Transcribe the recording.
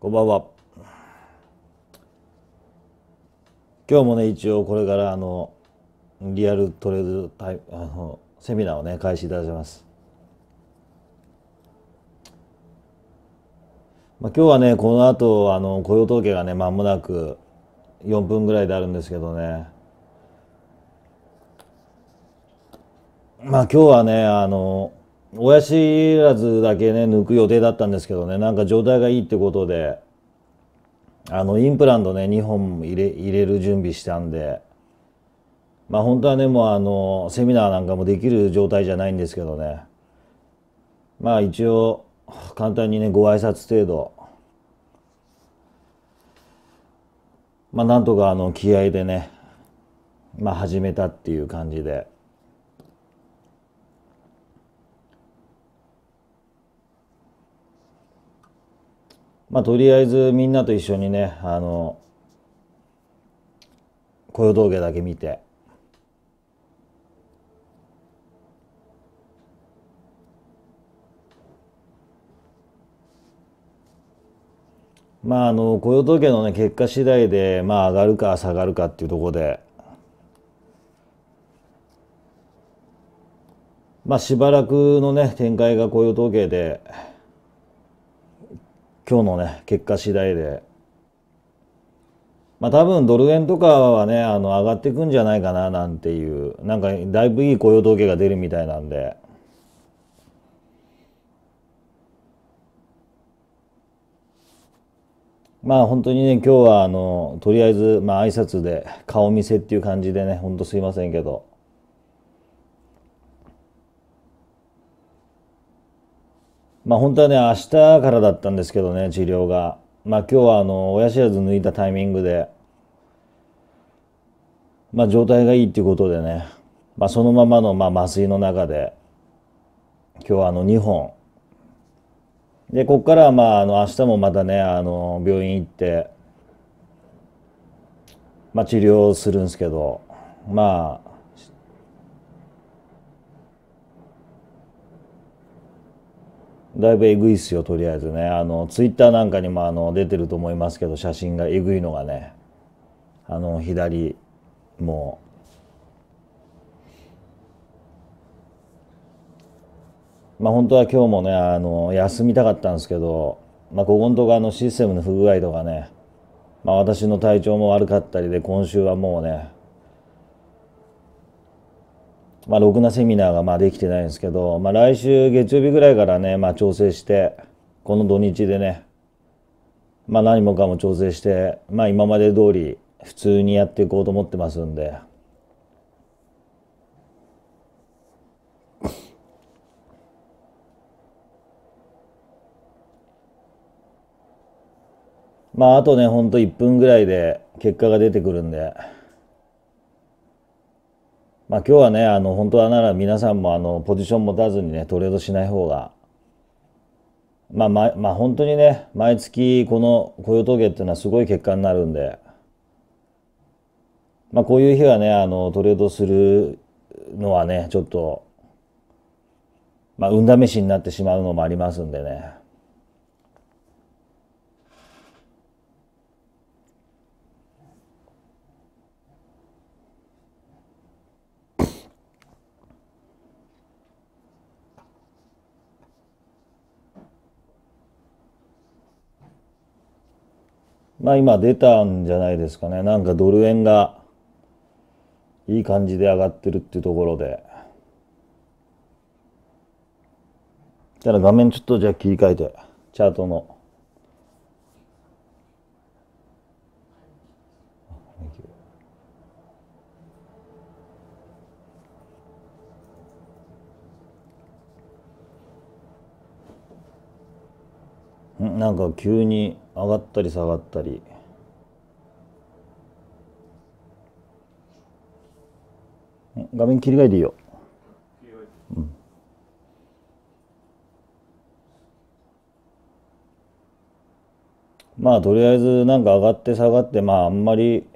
こんばんは。今日もね、一応これからあの、リアルトレードタイあのセミナーをね、開始いたします。まあ、今日はね、この後、あの、雇用統計がね、まもなく4分ぐらいであるんですけどね。まあ今日はね、あの、親知らずだけね抜く予定だったんですけどねなんか状態がいいってことであのインプラントね2本入れ入れる準備したんでまあ本当はねもうあのセミナーなんかもできる状態じゃないんですけどねまあ一応簡単にねご挨拶程度まあなんとかあの気合でねまあ始めたっていう感じで。まあ、とりあえずみんなと一緒にねあの雇用計だけ見てまあ、あの雇用統計の、ね、結果次第で、まあ、上がるか下がるかっていうところで、まあ、しばらくの、ね、展開が雇用統計で今日のね、結果次第で、まあ多分ドル円とかはね、あの上がっていくんじゃないかななんていう、なんかだいぶいい雇用統計が出るみたいなんで、まあ本当にね、今日はあの、とりあえず、まあ挨拶で顔見せっていう感じでね、ほんとすいませんけど、まあ本当はね、明日からだったんですけどね、治療が。まあ今日はあの、親知らず抜いたタイミングで、まあ状態がいいっていうことでね、まあそのままのまあ麻酔の中で、今日はあの2本。で、こっからはまああの、明日もまたね、あの、病院行って、まあ治療するんですけど、まあ、だいぶえぐいっすよとりあえずねあのツイッターなんかにもあの出てると思いますけど写真がえぐいのがねあの左もうまあ本当は今日もねあの休みたかったんですけど、まあ、ここのとこあのシステムの不具合とかね、まあ、私の体調も悪かったりで今週はもうねまあ、ろくなセミナーがまあできてないんですけど、まあ、来週月曜日ぐらいからね、まあ、調整して、この土日でね、まあ、何もかも調整して、まあ、今まで通り普通にやっていこうと思ってますんで。まあ、あとね、ほんと1分ぐらいで結果が出てくるんで。まあ、今日はね、あの本当はなら皆さんもあのポジション持たずにね、トレードしない方が、まあ、まあ、本当にね、毎月この雇用統計っていうのはすごい結果になるんで、まあ、こういう日はね、あのトレードするのはね、ちょっと、まあ、運試しになってしまうのもありますんでね。まあ今出たんじゃないですかね。なんかドル円がいい感じで上がってるっていうところで。ただ画面ちょっとじゃあ切り替えて、チャートの。なんか急に上がったり下がったり画面切り替えていいよ、うん、まあとりあえずなんか上がって下がってまああんまり